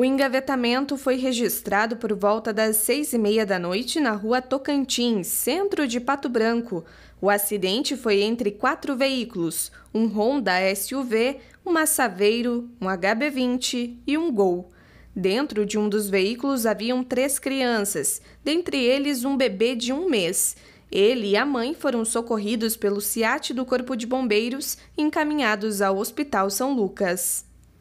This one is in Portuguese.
O engavetamento foi registrado por volta das seis e meia da noite na rua Tocantins, centro de Pato Branco. O acidente foi entre quatro veículos: um Honda SUV, uma Saveiro, um HB20 e um Gol. Dentro de um dos veículos haviam três crianças, dentre eles um bebê de um mês. Ele e a mãe foram socorridos pelo SIAT do Corpo de Bombeiros e encaminhados ao Hospital São Lucas.